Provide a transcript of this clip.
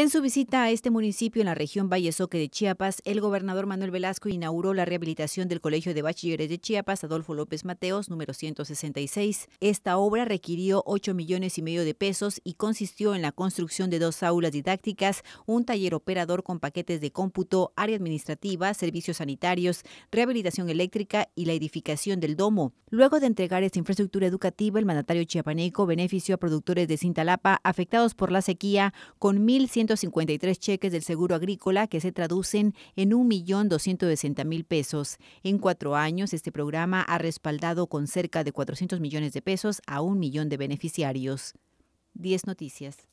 En su visita a este municipio en la región Soque de Chiapas, el gobernador Manuel Velasco inauguró la rehabilitación del Colegio de Bachilleres de Chiapas Adolfo López Mateos número 166. Esta obra requirió 8 millones y medio de pesos y consistió en la construcción de dos aulas didácticas, un taller operador con paquetes de cómputo, área administrativa, servicios sanitarios, rehabilitación eléctrica y la edificación del domo. Luego de entregar esta infraestructura educativa, el mandatario chiapaneco benefició a productores de Cintalapa afectados por la sequía con 1.100 153 cheques del Seguro Agrícola que se traducen en 1.260.000 pesos. En cuatro años, este programa ha respaldado con cerca de 400 millones de pesos a un millón de beneficiarios. 10 noticias.